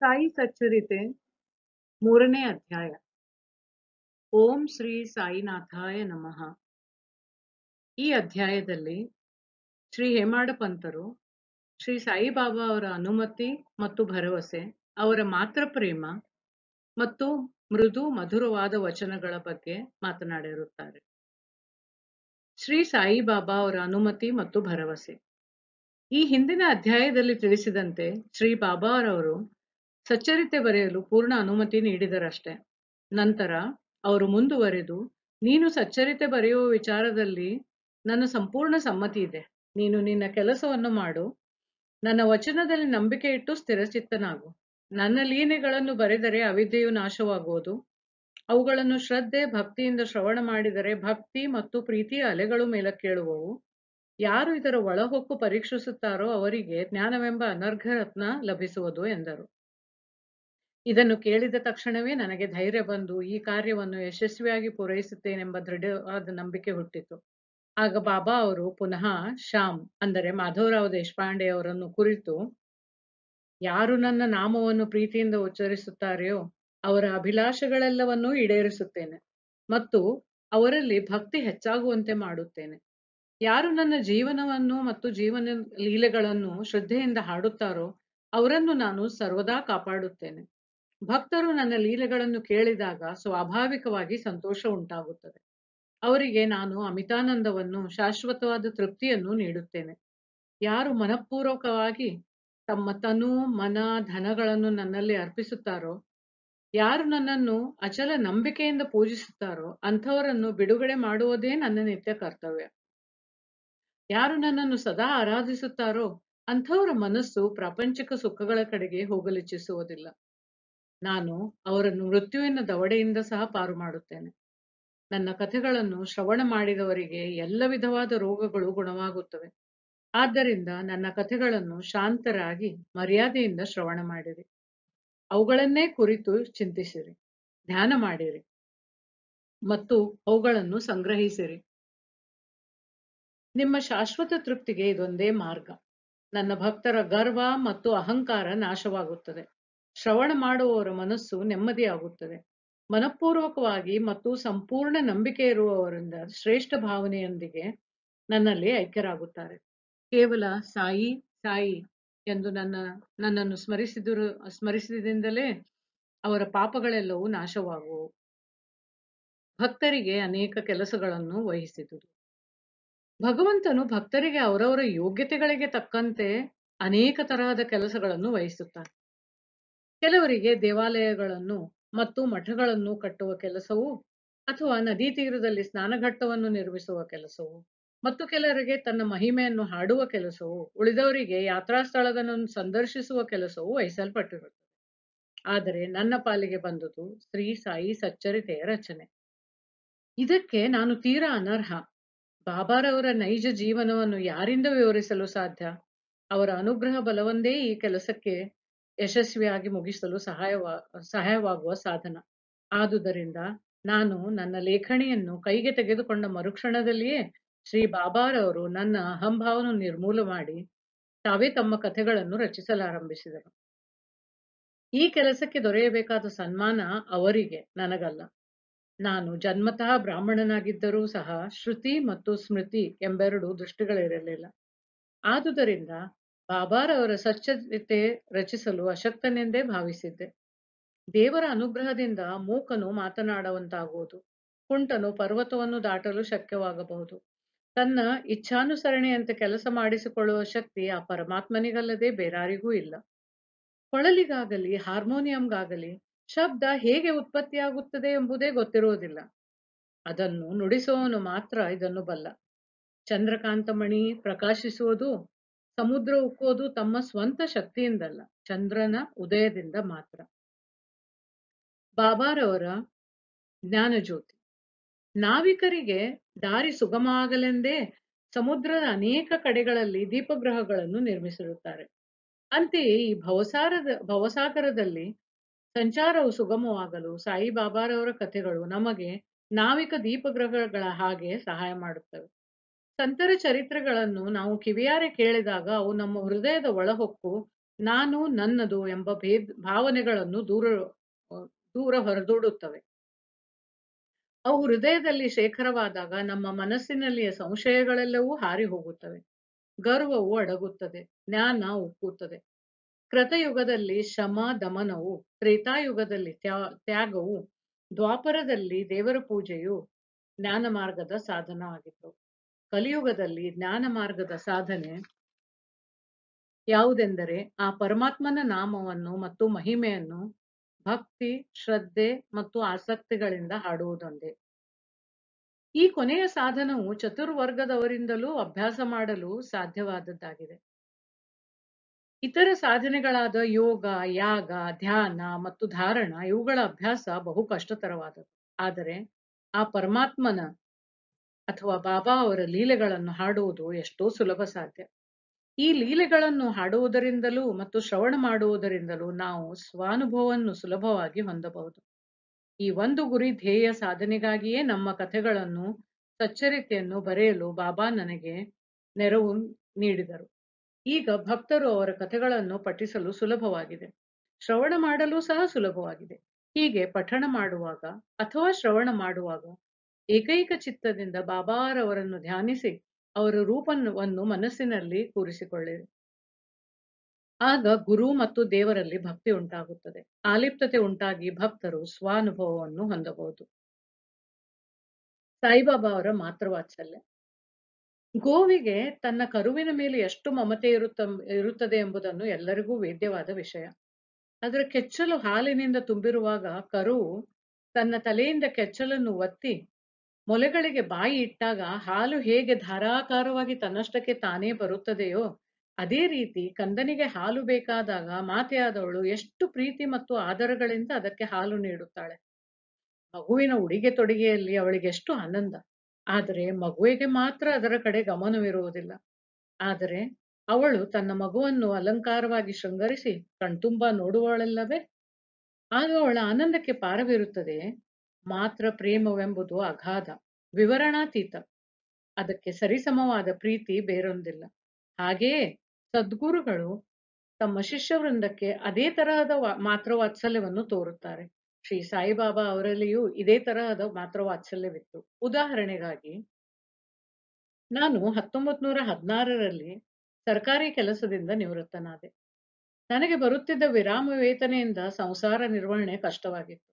ಸಾಯಿ ಸಚ್ಚರಿತೆ ಮೂರನೇ ಅಧ್ಯಾಯ ಓಂ ಶ್ರೀ ಸಾಯಿನಾಥಾಯ ನಮಃ ಈ ಅಧ್ಯಾಯದಲ್ಲಿ ಶ್ರೀ ಹೇಮಾಡ ಪಂತರು ಶ್ರೀ ಸಾಯಿಬಾಬಾ ಅವರ ಅನುಮತಿ ಮತ್ತು ಭರವಸೆ ಅವರ ಮಾತ್ರ ಪ್ರೇಮ ಮತ್ತು ಮೃದು ಮಧುರವಾದ ವಚನಗಳ ಬಗ್ಗೆ ಮಾತನಾಡಿರುತ್ತಾರೆ ಶ್ರೀ ಸಾಯಿಬಾಬಾ ಅವರ ಅನುಮತಿ ಮತ್ತು ಭರವಸೆ ಈ ಹಿಂದಿನ ಅಧ್ಯಾಯದಲ್ಲಿ ತಿಳಿಸಿದಂತೆ ಶ್ರೀ ಬಾಬಾ ಸಚ್ಚರಿತೆ ಬರೆಯಲು ಪೂರ್ಣ ಅನುಮತಿ ನೀಡಿದರಷ್ಟೆ ನಂತರ ಅವರು ಮುಂದುವರೆದು ನೀನು ಸಚ್ಚರಿತೆ ಬರೆಯುವ ವಿಚಾರದಲ್ಲಿ ನನ್ನ ಸಂಪೂರ್ಣ ಸಮ್ಮತಿ ಇದೆ ನೀನು ನಿನ್ನ ಕೆಲಸವನ್ನು ಮಾಡು ನನ್ನ ವಚನದಲ್ಲಿ ನಂಬಿಕೆ ಇಟ್ಟು ಸ್ಥಿರಚಿತ್ತನಾಗು ನನ್ನ ಲೀನೆಗಳನ್ನು ಬರೆದರೆ ಅವಿದ್ಯೆಯು ನಾಶವಾಗುವುದು ಅವುಗಳನ್ನು ಶ್ರದ್ಧೆ ಭಕ್ತಿಯಿಂದ ಶ್ರವಣ ಮಾಡಿದರೆ ಭಕ್ತಿ ಮತ್ತು ಪ್ರೀತಿಯ ಅಲೆಗಳು ಮೇಲಕ್ಕೇಳುವವು ಯಾರು ಇದರ ಒಳಹೊಕ್ಕು ಪರೀಕ್ಷಿಸುತ್ತಾರೋ ಅವರಿಗೆ ಜ್ಞಾನವೆಂಬ ಅನರ್ಘರತ್ನ ಲಭಿಸುವುದು ಎಂದರು ಇದನ್ನು ಕೇಳಿದ ತಕ್ಷಣವೇ ನನಗೆ ಧೈರ್ಯ ಬಂದು ಈ ಕಾರ್ಯವನ್ನು ಯಶಸ್ವಿಯಾಗಿ ಪೂರೈಸುತ್ತೇನೆಂಬ ದೃಢವಾದ ನಂಬಿಕೆ ಹುಟ್ಟಿತು ಆಗ ಬಾಬಾ ಅವರು ಪುನಃ ಶ್ಯಾಮ್ ಅಂದರೆ ಮಾಧವರಾವ್ ದೇಶಪಾಂಡೆ ಅವರನ್ನು ಕುರಿತು ಯಾರು ನನ್ನ ನಾಮವನ್ನು ಪ್ರೀತಿಯಿಂದ ಉಚ್ಚರಿಸುತ್ತಾರೆಯೋ ಅವರ ಅಭಿಲಾಷೆಗಳೆಲ್ಲವನ್ನೂ ಈಡೇರಿಸುತ್ತೇನೆ ಮತ್ತು ಅವರಲ್ಲಿ ಭಕ್ತಿ ಹೆಚ್ಚಾಗುವಂತೆ ಮಾಡುತ್ತೇನೆ ಯಾರು ನನ್ನ ಜೀವನವನ್ನು ಮತ್ತು ಜೀವನ ಲೀಲೆಗಳನ್ನು ಶ್ರದ್ಧೆಯಿಂದ ಹಾಡುತ್ತಾರೋ ಅವರನ್ನು ನಾನು ಸರ್ವದಾ ಕಾಪಾಡುತ್ತೇನೆ ಭಕ್ತರು ನನ್ನ ಲೀಲೆಗಳನ್ನು ಕೇಳಿದಾಗ ಸ್ವಾಭಾವಿಕವಾಗಿ ಸಂತೋಷ ಉಂಟಾಗುತ್ತದೆ ಅವರಿಗೆ ನಾನು ಅಮಿತಾನಂದವನ್ನು ಶಾಶ್ವತವಾದ ತೃಪ್ತಿಯನ್ನು ನೀಡುತ್ತೇನೆ ಯಾರು ಮನಪೂರ್ವಕವಾಗಿ ತಮ್ಮ ತನು ಮನ ಧನಗಳನ್ನು ನನ್ನಲ್ಲಿ ಅರ್ಪಿಸುತ್ತಾರೋ ಯಾರು ನನ್ನನ್ನು ಅಚಲ ನಂಬಿಕೆಯಿಂದ ಪೂಜಿಸುತ್ತಾರೋ ಅಂಥವರನ್ನು ಬಿಡುಗಡೆ ಮಾಡುವುದೇ ನನ್ನ ನಿತ್ಯ ಕರ್ತವ್ಯ ಯಾರು ನನ್ನನ್ನು ಸದಾ ಆರಾಧಿಸುತ್ತಾರೋ ಅಂಥವರ ಮನಸ್ಸು ಪ್ರಾಪಂಚಿಕ ಸುಖಗಳ ಕಡೆಗೆ ಹೋಗಲಿಚ್ಛಿಸುವುದಿಲ್ಲ ನಾನು ಅವರನ್ನು ಮೃತ್ಯುವಿನ ದವಡೆಯಿಂದ ಸಹ ಪಾರು ಮಾಡುತ್ತೇನೆ ನನ್ನ ಕಥೆಗಳನ್ನು ಶ್ರವಣ ಮಾಡಿದವರಿಗೆ ಎಲ್ಲ ವಿಧವಾದ ರೋಗಗಳು ಗುಣವಾಗುತ್ತವೆ ಆದ್ದರಿಂದ ನನ್ನ ಕಥೆಗಳನ್ನು ಶಾಂತರಾಗಿ ಮರ್ಯಾದೆಯಿಂದ ಶ್ರವಣ ಮಾಡಿರಿ ಅವುಗಳನ್ನೇ ಕುರಿತು ಚಿಂತಿಸಿರಿ ಧ್ಯಾನ ಮಾಡಿರಿ ಮತ್ತು ಅವುಗಳನ್ನು ಸಂಗ್ರಹಿಸಿರಿ ನಿಮ್ಮ ಶಾಶ್ವತ ತೃಪ್ತಿಗೆ ಇದೊಂದೇ ಮಾರ್ಗ ನನ್ನ ಭಕ್ತರ ಗರ್ವ ಮತ್ತು ಅಹಂಕಾರ ನಾಶವಾಗುತ್ತದೆ ಶ್ರವಣ ಮಾಡುವವರ ಮನಸ್ಸು ನೆಮ್ಮದಿಯಾಗುತ್ತದೆ ಮನಪೂರ್ವಕವಾಗಿ ಮತ್ತು ಸಂಪೂರ್ಣ ನಂಬಿಕೆ ಇರುವವರಿಂದ ಶ್ರೇಷ್ಠ ಭಾವನೆಯೊಂದಿಗೆ ನನ್ನಲ್ಲಿ ಐಕ್ಯರಾಗುತ್ತಾರೆ ಕೇವಲ ಸಾಯಿ ಸಾಯಿ ಎಂದು ನನ್ನ ನನ್ನನ್ನು ಸ್ಮರಿಸಿದರು ಸ್ಮರಿಸಿದಿಂದಲೇ ಅವರ ಪಾಪಗಳೆಲ್ಲವೂ ನಾಶವಾಗುವು ಭಕ್ತರಿಗೆ ಅನೇಕ ಕೆಲಸಗಳನ್ನು ವಹಿಸಿದರು ಭಗವಂತನು ಭಕ್ತರಿಗೆ ಅವರವರ ಯೋಗ್ಯತೆಗಳಿಗೆ ತಕ್ಕಂತೆ ಅನೇಕ ತರಹದ ಕೆಲಸಗಳನ್ನು ವಹಿಸುತ್ತಾನೆ ಕೆಲವರಿಗೆ ದೇವಾಲಯಗಳನ್ನು ಮತ್ತು ಮಠಗಳನ್ನು ಕಟ್ಟುವ ಕೆಲಸವು ಅಥವಾ ನದಿ ತೀರದಲ್ಲಿ ಸ್ನಾನಘಟ್ಟವನ್ನು ನಿರ್ಮಿಸುವ ಕೆಲಸವು ಮತ್ತು ಕೆಲವರಿಗೆ ತನ್ನ ಮಹಿಮೆಯನ್ನು ಹಾಡುವ ಕೆಲಸವು ಉಳಿದವರಿಗೆ ಯಾತ್ರಾ ಸ್ಥಳಗಳನ್ನು ಸಂದರ್ಶಿಸುವ ಕೆಲಸವು ವಹಿಸಲ್ಪಟ್ಟಿರುತ್ತದೆ ಆದರೆ ನನ್ನ ಪಾಲಿಗೆ ಬಂದುದು ಶ್ರೀ ಸಾಯಿ ಸಚ್ಚರಿತೆಯ ರಚನೆ ಇದಕ್ಕೆ ನಾನು ತೀರಾ ಅನರ್ಹ ಬಾಬಾರವರ ನೈಜ ಜೀವನವನ್ನು ಯಾರಿಂದ ವಿವರಿಸಲು ಸಾಧ್ಯ ಅವರ ಅನುಗ್ರಹ ಬಲವೊಂದೇ ಈ ಕೆಲಸಕ್ಕೆ ಯಶಸ್ವಿಯಾಗಿ ಮುಗಿಸಲು ಸಹಾಯವಾ ಸಹಾಯವಾಗುವ ಸಾಧನ ಆದುದರಿಂದ ನಾನು ನನ್ನ ಲೇಖಣಿಯನ್ನು ಕೈಗೆ ತೆಗೆದುಕೊಂಡ ಮರುಕ್ಷಣದಲ್ಲಿಯೇ ಶ್ರೀ ಬಾಬಾರವರು ನನ್ನ ಅಹಂಭಾವನು ನಿರ್ಮೂಲ ಮಾಡಿ ತಾವೇ ತಮ್ಮ ಕಥೆಗಳನ್ನು ರಚಿಸಲಾರಂಭಿಸಿದರು ಈ ಕೆಲಸಕ್ಕೆ ದೊರೆಯಬೇಕಾದ ಸನ್ಮಾನ ಅವರಿಗೆ ನನಗಲ್ಲ ನಾನು ಜನ್ಮತಃ ಬ್ರಾಹ್ಮಣನಾಗಿದ್ದರೂ ಸಹ ಶ್ರುತಿ ಮತ್ತು ಸ್ಮೃತಿ ಎಂಬೆರಡು ದೃಷ್ಟಿಗಳಿರಲಿಲ್ಲ ಆದುದರಿಂದ ಬಾಬಾರವರ ಸಚ್ಚತೆ ರಚಿಸಲು ಅಶಕ್ತನೆಂದೇ ಭಾವಿಸಿದ್ದೆ ದೇವರ ಅನುಗ್ರಹದಿಂದ ಮೂಕನು ಮಾತನಾಡುವಂತಾಗುವುದು ಕುಂಟನು ಪರ್ವತವನ್ನು ದಾಟಲು ಶಕ್ಯವಾಗಬಹುದು ತನ್ನ ಇಚ್ಛಾನುಸರಣೆಯಂತೆ ಕೆಲಸ ಮಾಡಿಸಿಕೊಳ್ಳುವ ಶಕ್ತಿ ಆ ಪರಮಾತ್ಮನಿಗಲ್ಲದೆ ಬೇರಾರಿಗೂ ಇಲ್ಲ ಕೊಳಲಿಗಾಗಲಿ ಹಾರ್ಮೋನಿಯಂಗಾಗಲಿ ಶಬ್ದ ಹೇಗೆ ಉತ್ಪತ್ತಿಯಾಗುತ್ತದೆ ಎಂಬುದೇ ಗೊತ್ತಿರುವುದಿಲ್ಲ ಅದನ್ನು ನುಡಿಸುವವನು ಮಾತ್ರ ಇದನ್ನು ಬಲ್ಲ ಚಂದ್ರಕಾಂತಮಣಿ ಪ್ರಕಾಶಿಸುವುದು ಸಮುದ್ರ ಉಕ್ಕೋದು ತಮ್ಮ ಸ್ವಂತ ಶಕ್ತಿಯಿಂದಲ್ಲ ಚಂದ್ರನ ಉದಯದಿಂದ ಮಾತ್ರ ಬಾಬಾರವರ ಜ್ಞಾನಜ್ಯೋತಿ ನಾವಿಕರಿಗೆ ದಾರಿ ಸುಗಮ ಆಗಲೆಂದೇ ಸಮುದ್ರದ ಅನೇಕ ಕಡೆಗಳಲ್ಲಿ ದೀಪಗ್ರಹಗಳನ್ನು ನಿರ್ಮಿಸಿರುತ್ತಾರೆ ಅಂತೆಯೇ ಈ ಭವಸಾರದ ಭವಸಾಗರದಲ್ಲಿ ಸಂಚಾರವು ಸುಗಮವಾಗಲು ಸಾಯಿ ಬಾಬಾರವರ ಕಥೆಗಳು ನಮಗೆ ನಾವಿಕ ದೀಪಗ್ರಹಗಳ ಹಾಗೆ ಸಹಾಯ ಮಾಡುತ್ತವೆ ಸಂತರ ಚರಿತ್ರೆಗಳನ್ನು ನಾವು ಕಿವಿಯಾರೆ ಕೇಳಿದಾಗ ಅವು ನಮ್ಮ ಹೃದಯದ ಒಳಹೊಕ್ಕು ನಾನು ನನ್ನದು ಎಂಬ ಭೇದ ಭಾವನೆಗಳನ್ನು ದೂರ ದೂರ ಹೊರದೂಡುತ್ತವೆ ಅವು ಹೃದಯದಲ್ಲಿ ಶೇಖರವಾದಾಗ ನಮ್ಮ ಮನಸ್ಸಿನಲ್ಲಿಯ ಸಂಶಯಗಳೆಲ್ಲವೂ ಹಾರಿ ಹೋಗುತ್ತವೆ ಗರ್ವವು ಅಡಗುತ್ತದೆ ಜ್ಞಾನ ಉಕ್ಕುತ್ತದೆ ಕೃತಯುಗದಲ್ಲಿ ಶಮ ದಮನವು ತ್ರೇತಾಯುಗದಲ್ಲಿ ತ್ಯಾ ತ್ಯಾಗವು ದ್ವಾಪರದಲ್ಲಿ ದೇವರ ಪೂಜೆಯು ಜ್ಞಾನ ಮಾರ್ಗದ ಸಾಧನ ಆಗಿತ್ತು ಕಲಿಯುಗದಲ್ಲಿ ಜ್ಞಾನ ಮಾರ್ಗದ ಸಾಧನೆ ಯಾವುದೆಂದರೆ ಆ ಪರಮಾತ್ಮನ ನಾಮವನ್ನು ಮತ್ತು ಮಹಿಮೆಯನ್ನು ಭಕ್ತಿ ಶ್ರದ್ಧೆ ಮತ್ತು ಆಸಕ್ತಿಗಳಿಂದ ಹಾಡುವುದೊಂದೇ ಈ ಕೊನೆಯ ಸಾಧನವು ಚತುರ್ವರ್ಗದವರಿಂದಲೂ ಅಭ್ಯಾಸ ಮಾಡಲು ಸಾಧ್ಯವಾದದ್ದಾಗಿದೆ ಇತರ ಸಾಧನೆಗಳಾದ ಯೋಗ ಯಾಗ ಧ್ಯಾನ ಮತ್ತು ಧಾರಣ ಇವುಗಳ ಅಭ್ಯಾಸ ಬಹು ಕಷ್ಟತರವಾದದ್ದು ಆದರೆ ಆ ಪರಮಾತ್ಮನ ಅಥವಾ ಬಾಬಾ ಅವರ ಲೀಲೆಗಳನ್ನು ಹಾಡುವುದು ಎಷ್ಟೋ ಸುಲಭ ಸಾಧ್ಯ ಈ ಲೀಲೆಗಳನ್ನು ಹಾಡುವುದರಿಂದಲೂ ಮತ್ತು ಶ್ರವಣ ಮಾಡುವುದರಿಂದಲೂ ನಾವು ಸ್ವಾನುಭವವನ್ನು ಸುಲಭವಾಗಿ ಹೊಂದಬಹುದು ಈ ಒಂದು ಗುರಿ ಧ್ಯೇಯ ಸಾಧನೆಗಾಗಿಯೇ ನಮ್ಮ ಕಥೆಗಳನ್ನು ಸಚ್ಚರಿತೆಯನ್ನು ಬರೆಯಲು ಬಾಬಾ ನನಗೆ ನೆರವು ನೀಡಿದರು ಈಗ ಭಕ್ತರು ಅವರ ಕಥೆಗಳನ್ನು ಪಠಿಸಲು ಸುಲಭವಾಗಿದೆ ಶ್ರವಣ ಮಾಡಲು ಸಹ ಸುಲಭವಾಗಿದೆ ಹೀಗೆ ಪಠಣ ಮಾಡುವಾಗ ಅಥವಾ ಶ್ರವಣ ಮಾಡುವಾಗ ಏಕೈಕ ಚಿತ್ತದಿಂದ ಬಾಬಾರವರನ್ನು ಧ್ಯಾನಿಸಿ ಅವರ ರೂಪವನ್ನು ಮನಸ್ಸಿನಲ್ಲಿ ಕೂರಿಸಿಕೊಳ್ಳಿರಿ ಆಗ ಗುರು ಮತ್ತು ದೇವರಲ್ಲಿ ಭಕ್ತಿ ಉಂಟಾಗುತ್ತದೆ ಆಲಿಪ್ತತೆ ಉಂಟಾಗಿ ಭಕ್ತರು ಸ್ವಾನುಭವವನ್ನು ಹೊಂದಬಹುದು ಸಾಯಿಬಾಬಾ ಅವರ ಮಾತೃವಾತ್ಸಲ್ಯ ಗೋವಿಗೆ ತನ್ನ ಕರುವಿನ ಮೇಲೆ ಎಷ್ಟು ಮಮತೆ ಇರುತ್ತ ಇರುತ್ತದೆ ಎಂಬುದನ್ನು ಎಲ್ಲರಿಗೂ ವೇದ್ಯವಾದ ವಿಷಯ ಅದರ ಕೆಚ್ಚಲು ಹಾಲಿನಿಂದ ತುಂಬಿರುವಾಗ ಕರು ತನ್ನ ತಲೆಯಿಂದ ಕೆಚ್ಚಲನ್ನು ಒತ್ತಿ ಮೊಲೆಗಳಿಗೆ ಬಾಯಿ ಇಟ್ಟಾಗ ಹಾಲು ಹೇಗೆ ಧಾರಾಕಾರವಾಗಿ ತನ್ನಷ್ಟಕ್ಕೆ ತಾನೇ ಬರುತ್ತದೆಯೋ ಅದೇ ರೀತಿ ಕಂದನಿಗೆ ಹಾಲು ಬೇಕಾದಾಗ ಮಾತೆಯಾದವಳು ಎಷ್ಟು ಪ್ರೀತಿ ಮತ್ತು ಆದರಗಳಿಂದ ಅದಕ್ಕೆ ಹಾಲು ನೀಡುತ್ತಾಳೆ ಮಗುವಿನ ಉಡಿಗೆ ತೊಡಿಗೆಯಲ್ಲಿ ಅವಳಿಗೆಷ್ಟು ಆನಂದ ಆದರೆ ಮಗುವಿಗೆ ಮಾತ್ರ ಅದರ ಕಡೆ ಗಮನವಿರುವುದಿಲ್ಲ ಆದರೆ ಅವಳು ತನ್ನ ಮಗುವನ್ನು ಅಲಂಕಾರವಾಗಿ ಶೃಂಗರಿಸಿ ಕಣ್ತುಂಬ ನೋಡುವಳಲ್ಲವೇ ಆಗ ಅವಳ ಆನಂದಕ್ಕೆ ಪಾರವಿರುತ್ತದೆ ಮಾತ್ರ ಪ್ರೇಮವೆಂಬುದು ಅಗಾಧ ವಿವರಣಾತೀತ ಅದಕ್ಕೆ ಸರಿಸಮವಾದ ಪ್ರೀತಿ ಬೇರೊಂದಿಲ್ಲ ಹಾಗೆಯೇ ಸದ್ಗುರುಗಳು ತಮ್ಮ ಶಿಷ್ಯ ವೃಂದಕ್ಕೆ ಅದೇ ತರಹದ ಮಾತ್ರ ವಾತ್ಸಲ್ಯವನ್ನು ತೋರುತ್ತಾರೆ ಶ್ರೀ ಸಾಯಿಬಾಬಾ ಅವರಲ್ಲಿಯೂ ಇದೇ ತರಹದ ಮಾತ್ರ ವಾತ್ಸಲ್ಯವಿತ್ತು ಉದಾಹರಣೆಗಾಗಿ ನಾನು ಹತ್ತೊಂಬತ್ ನೂರ ಹದಿನಾರರಲ್ಲಿ ಸರ್ಕಾರಿ ಕೆಲಸದಿಂದ ನಿವೃತ್ತನಾದೆ ನನಗೆ ಬರುತ್ತಿದ್ದ ವಿರಾಮ ವೇತನೆಯಿಂದ ಸಂಸಾರ ನಿರ್ವಹಣೆ ಕಷ್ಟವಾಗಿತ್ತು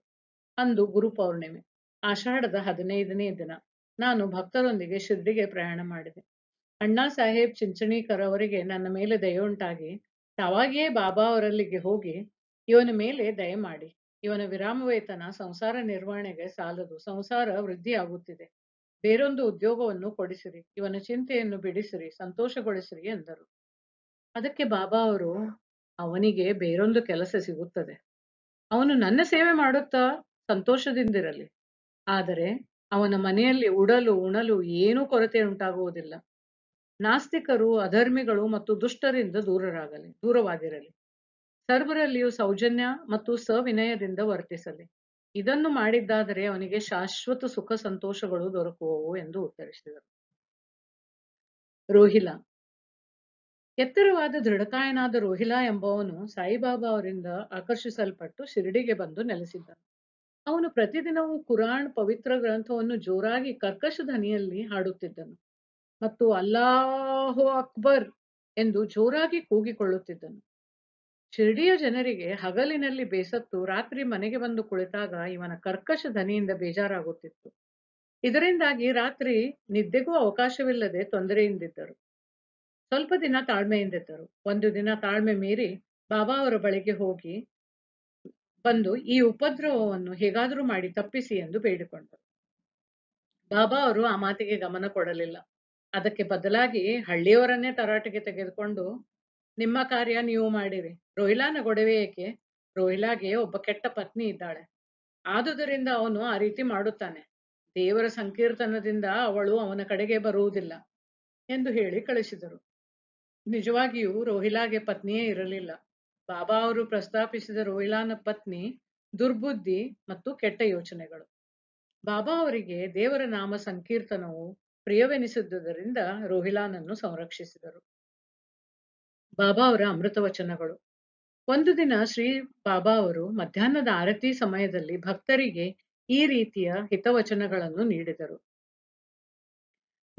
ಅಂದು ಗುರು ಪೌರ್ಣಿಮೆ ಆಷಾಢದ ಹದಿನೈದನೇ ದಿನ ನಾನು ಭಕ್ತರೊಂದಿಗೆ ಶಿರ್ಡಿಗೆ ಪ್ರಯಾಣ ಮಾಡಿದೆ ಅಣ್ಣಾ ಸಾಹೇಬ್ ಚಿಂಚಣೀಕರ್ ಅವರಿಗೆ ನನ್ನ ಮೇಲೆ ಉಂಟಾಗಿ ತಾವಾಗಿಯೇ ಬಾಬಾ ಅವರಲ್ಲಿಗೆ ಹೋಗಿ ಇವನ ಮೇಲೆ ದಯ ಮಾಡಿ ಇವನ ವಿರಾಮ ವೇತನ ಸಂಸಾರ ನಿರ್ವಹಣೆಗೆ ಸಾಲದು ಸಂಸಾರ ವೃದ್ಧಿಯಾಗುತ್ತಿದೆ ಬೇರೊಂದು ಉದ್ಯೋಗವನ್ನು ಕೊಡಿಸಿರಿ ಇವನ ಚಿಂತೆಯನ್ನು ಬಿಡಿಸಿರಿ ಸಂತೋಷಗೊಳಿಸಿರಿ ಎಂದರು ಅದಕ್ಕೆ ಬಾಬಾ ಅವರು ಅವನಿಗೆ ಬೇರೊಂದು ಕೆಲಸ ಸಿಗುತ್ತದೆ ಅವನು ನನ್ನ ಸೇವೆ ಮಾಡುತ್ತಾ ಸಂತೋಷದಿಂದಿರಲಿ ಆದರೆ ಅವನ ಮನೆಯಲ್ಲಿ ಉಡಲು ಉಣಲು ಏನೂ ಕೊರತೆ ಉಂಟಾಗುವುದಿಲ್ಲ ನಾಸ್ತಿಕರು ಅಧರ್ಮಿಗಳು ಮತ್ತು ದುಷ್ಟರಿಂದ ದೂರರಾಗಲಿ ದೂರವಾಗಿರಲಿ ಸರ್ವರಲ್ಲಿಯೂ ಸೌಜನ್ಯ ಮತ್ತು ಸವಿನಯದಿಂದ ವರ್ತಿಸಲಿ ಇದನ್ನು ಮಾಡಿದ್ದಾದರೆ ಅವನಿಗೆ ಶಾಶ್ವತ ಸುಖ ಸಂತೋಷಗಳು ದೊರಕುವವು ಎಂದು ಉತ್ತರಿಸಿದರು ರೋಹಿಲ ಎತ್ತರವಾದ ದೃಢಕಾಯನಾದ ರೋಹಿಲಾ ಎಂಬವನು ಸಾಯಿಬಾಬಾ ಅವರಿಂದ ಆಕರ್ಷಿಸಲ್ಪಟ್ಟು ಶಿರಡಿಗೆ ಬಂದು ನೆಲೆಸಿದ್ದನು ಅವನು ಪ್ರತಿದಿನವೂ ಕುರಾಣ್ ಪವಿತ್ರ ಗ್ರಂಥವನ್ನು ಜೋರಾಗಿ ಕರ್ಕಶ ಧ್ವನಿಯಲ್ಲಿ ಹಾಡುತ್ತಿದ್ದನು ಮತ್ತು ಅಲ್ಲಾಹು ಅಕ್ಬರ್ ಎಂದು ಜೋರಾಗಿ ಕೂಗಿಕೊಳ್ಳುತ್ತಿದ್ದನು ಶಿರ್ಡಿಯ ಜನರಿಗೆ ಹಗಲಿನಲ್ಲಿ ಬೇಸತ್ತು ರಾತ್ರಿ ಮನೆಗೆ ಬಂದು ಕುಳಿತಾಗ ಇವನ ಕರ್ಕಶ ಧ್ವನಿಯಿಂದ ಬೇಜಾರಾಗುತ್ತಿತ್ತು ಇದರಿಂದಾಗಿ ರಾತ್ರಿ ನಿದ್ದೆಗೂ ಅವಕಾಶವಿಲ್ಲದೆ ತೊಂದರೆಯಿಂದಿದ್ದರು ಸ್ವಲ್ಪ ದಿನ ತಾಳ್ಮೆಯಿಂದಿದ್ದರು ಒಂದು ದಿನ ತಾಳ್ಮೆ ಮೀರಿ ಬಾಬಾ ಅವರ ಬಳಿಗೆ ಹೋಗಿ ಬಂದು ಈ ಉಪದ್ರವವನ್ನು ಹೇಗಾದರೂ ಮಾಡಿ ತಪ್ಪಿಸಿ ಎಂದು ಬೇಡಿಕೊಂಡರು ಬಾಬಾ ಅವರು ಆ ಮಾತಿಗೆ ಗಮನ ಕೊಡಲಿಲ್ಲ ಅದಕ್ಕೆ ಬದಲಾಗಿ ಹಳ್ಳಿಯವರನ್ನೇ ತರಾಟೆಗೆ ತೆಗೆದುಕೊಂಡು ನಿಮ್ಮ ಕಾರ್ಯ ನೀವು ಮಾಡಿರಿ ರೋಹಿಲಾನ ಗೊಡವೆ ಏಕೆ ರೋಹಿಲಾಗೆ ಒಬ್ಬ ಕೆಟ್ಟ ಪತ್ನಿ ಇದ್ದಾಳೆ ಆದುದರಿಂದ ಅವನು ಆ ರೀತಿ ಮಾಡುತ್ತಾನೆ ದೇವರ ಸಂಕೀರ್ತನದಿಂದ ಅವಳು ಅವನ ಕಡೆಗೆ ಬರುವುದಿಲ್ಲ ಎಂದು ಹೇಳಿ ಕಳಿಸಿದರು ನಿಜವಾಗಿಯೂ ರೋಹಿಲಾಗೆ ಪತ್ನಿಯೇ ಇರಲಿಲ್ಲ ಬಾಬಾ ಅವರು ಪ್ರಸ್ತಾಪಿಸಿದ ರೋಹಿಲಾನ ಪತ್ನಿ ದುರ್ಬುದ್ಧಿ ಮತ್ತು ಕೆಟ್ಟ ಯೋಚನೆಗಳು ಬಾಬಾ ಅವರಿಗೆ ದೇವರ ನಾಮ ಸಂಕೀರ್ತನವು ಪ್ರಿಯವೆನಿಸಿದ್ದುದರಿಂದ ರೋಹಿಲಾನನ್ನು ಸಂರಕ್ಷಿಸಿದರು ಬಾಬಾ ಅವರ ಅಮೃತ ವಚನಗಳು ಒಂದು ದಿನ ಶ್ರೀ ಬಾಬಾ ಅವರು ಮಧ್ಯಾಹ್ನದ ಆರತಿ ಸಮಯದಲ್ಲಿ ಭಕ್ತರಿಗೆ ಈ ರೀತಿಯ ಹಿತವಚನಗಳನ್ನು ನೀಡಿದರು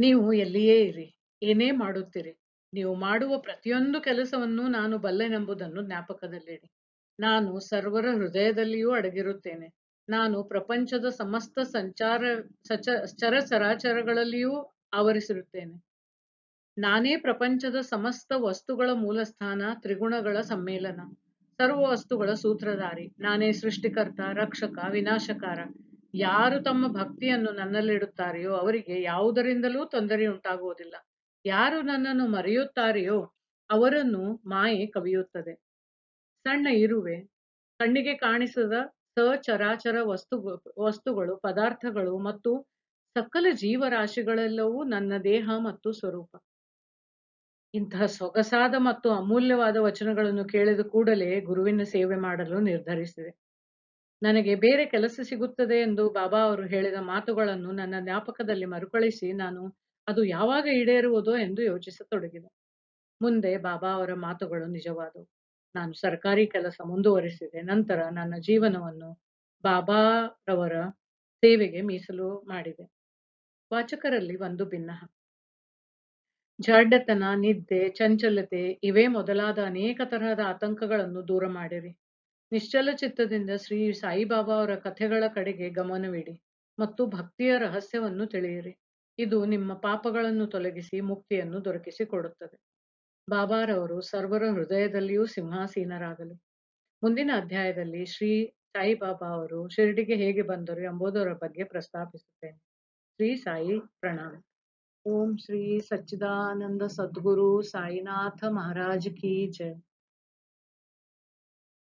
ನೀವು ಎಲ್ಲಿಯೇ ಇರಿ ಏನೇ ಮಾಡುತ್ತೀರಿ ನೀವು ಮಾಡುವ ಪ್ರತಿಯೊಂದು ಕೆಲಸವನ್ನು ನಾನು ಬಲ್ಲೆನೆಂಬುದನ್ನು ಜ್ಞಾಪಕದಲ್ಲಿಡಿ ನಾನು ಸರ್ವರ ಹೃದಯದಲ್ಲಿಯೂ ಅಡಗಿರುತ್ತೇನೆ ನಾನು ಪ್ರಪಂಚದ ಸಮಸ್ತ ಸಂಚಾರ ಚರ ಚರಾಚರಗಳಲ್ಲಿಯೂ ಆವರಿಸಿರುತ್ತೇನೆ ನಾನೇ ಪ್ರಪಂಚದ ಸಮಸ್ತ ವಸ್ತುಗಳ ಮೂಲಸ್ಥಾನ ತ್ರಿಗುಣಗಳ ಸಮ್ಮೇಳನ ಸರ್ವ ವಸ್ತುಗಳ ಸೂತ್ರಧಾರಿ ನಾನೇ ಸೃಷ್ಟಿಕರ್ತ ರಕ್ಷಕ ವಿನಾಶಕಾರ ಯಾರು ತಮ್ಮ ಭಕ್ತಿಯನ್ನು ನನ್ನಲ್ಲಿಡುತ್ತಾರೆಯೋ ಅವರಿಗೆ ಯಾವುದರಿಂದಲೂ ತೊಂದರೆಯುಂಟಾಗುವುದಿಲ್ಲ ಯಾರು ನನ್ನನ್ನು ಮರೆಯುತ್ತಾರೆಯೋ ಅವರನ್ನು ಮಾಯೆ ಕವಿಯುತ್ತದೆ ಸಣ್ಣ ಇರುವೆ ಕಣ್ಣಿಗೆ ಕಾಣಿಸದ ಸಚರಾಚರ ವಸ್ತು ವಸ್ತುಗಳು ಪದಾರ್ಥಗಳು ಮತ್ತು ಸಕಲ ಜೀವರಾಶಿಗಳೆಲ್ಲವೂ ನನ್ನ ದೇಹ ಮತ್ತು ಸ್ವರೂಪ ಇಂತಹ ಸೊಗಸಾದ ಮತ್ತು ಅಮೂಲ್ಯವಾದ ವಚನಗಳನ್ನು ಕೇಳಿದ ಕೂಡಲೇ ಗುರುವಿನ ಸೇವೆ ಮಾಡಲು ನಿರ್ಧರಿಸಿದೆ ನನಗೆ ಬೇರೆ ಕೆಲಸ ಸಿಗುತ್ತದೆ ಎಂದು ಬಾಬಾ ಅವರು ಹೇಳಿದ ಮಾತುಗಳನ್ನು ನನ್ನ ಜ್ಞಾಪಕದಲ್ಲಿ ಮರುಕಳಿಸಿ ನಾನು ಅದು ಯಾವಾಗ ಈಡೇರುವುದೋ ಎಂದು ಯೋಚಿಸತೊಡಗಿದ ಮುಂದೆ ಬಾಬಾ ಅವರ ಮಾತುಗಳು ನಿಜವಾದವು ನಾನು ಸರ್ಕಾರಿ ಕೆಲಸ ಮುಂದುವರಿಸಿದೆ ನಂತರ ನನ್ನ ಜೀವನವನ್ನು ಬಾಬಾ ರವರ ಸೇವೆಗೆ ಮೀಸಲು ಮಾಡಿದೆ ವಾಚಕರಲ್ಲಿ ಒಂದು ಭಿನ್ನ ಜಾಡ್ಯತನ ನಿದ್ದೆ ಚಂಚಲತೆ ಇವೇ ಮೊದಲಾದ ಅನೇಕ ತರಹದ ಆತಂಕಗಳನ್ನು ದೂರ ಮಾಡಿರಿ ನಿಶ್ಚಲ ಚಿತ್ತದಿಂದ ಶ್ರೀ ಸಾಯಿಬಾಬಾ ಅವರ ಕಥೆಗಳ ಕಡೆಗೆ ಗಮನವಿಡಿ ಮತ್ತು ಭಕ್ತಿಯ ರಹಸ್ಯವನ್ನು ತಿಳಿಯಿರಿ ಇದು ನಿಮ್ಮ ಪಾಪಗಳನ್ನು ತೊಲಗಿಸಿ ಮುಕ್ತಿಯನ್ನು ದೊರಕಿಸಿಕೊಡುತ್ತದೆ ಬಾಬಾರವರು ಸರ್ವರ ಹೃದಯದಲ್ಲಿಯೂ ಸಿಂಹಾಸೀನರಾಗಲಿ ಮುಂದಿನ ಅಧ್ಯಾಯದಲ್ಲಿ ಶ್ರೀ ಸಾಯಿ ಬಾಬಾ ಅವರು ಶಿರಡಿಗೆ ಹೇಗೆ ಬಂದರು ಎಂಬುದರ ಬಗ್ಗೆ ಪ್ರಸ್ತಾಪಿಸುತ್ತೇನೆ ಶ್ರೀ ಸಾಯಿ ಪ್ರಣಾಮ ಓಂ ಶ್ರೀ ಸಚ್ಚಿದಾನಂದ ಸದ್ಗುರು ಸಾಯಿನಾಥ ಮಹಾರಾಜ್ ಕಿ ಜಯ